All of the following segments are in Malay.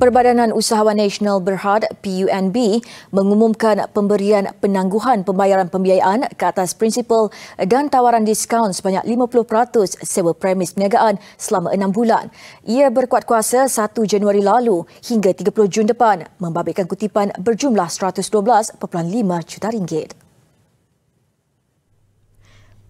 Perbadanan Usahawan Nasional Berhad PUNB mengumumkan pemberian penangguhan pembayaran pembiayaan ke atas prinsipal dan tawaran diskaun sebanyak 50% sewa premis perniagaan selama enam bulan. Ia berkuat kuasa 1 Januari lalu hingga 30 Jun depan membabitkan kutipan berjumlah 112.5 juta ringgit.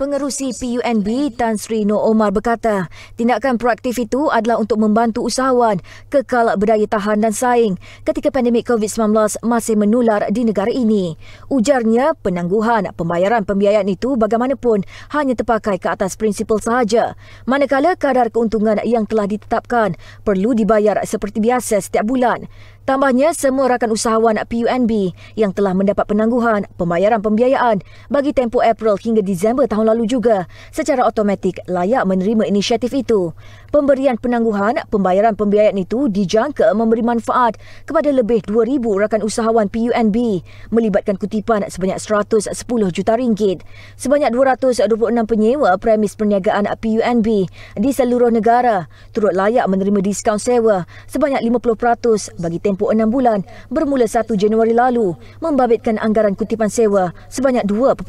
Pengerusi PUNB Tan Sri Noor Omar berkata, tindakan proaktif itu adalah untuk membantu usahawan kekal berdaya tahan dan saing ketika pandemik COVID-19 masih menular di negara ini. Ujarnya, penangguhan pembayaran pembiayaan itu bagaimanapun hanya terpakai ke atas prinsipal sahaja. Manakala kadar keuntungan yang telah ditetapkan perlu dibayar seperti biasa setiap bulan. Tambahnya, semua rakan usahawan PUNB yang telah mendapat penangguhan pembayaran pembiayaan bagi tempoh April hingga Disember tahun lalu juga secara automatik layak menerima inisiatif itu. Pemberian penangguhan pembayaran pembiayaan itu dijangka memberi manfaat kepada lebih 2,000 rakan usahawan PUNB melibatkan kutipan sebanyak 110 juta ringgit. Sebanyak 226 penyewa premis perniagaan PUNB di seluruh negara turut layak menerima diskaun sewa sebanyak 50% bagi tempoh tempoh enam bulan bermula 1 Januari lalu membabitkan anggaran kutipan sewa sebanyak 2.5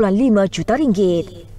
juta ringgit.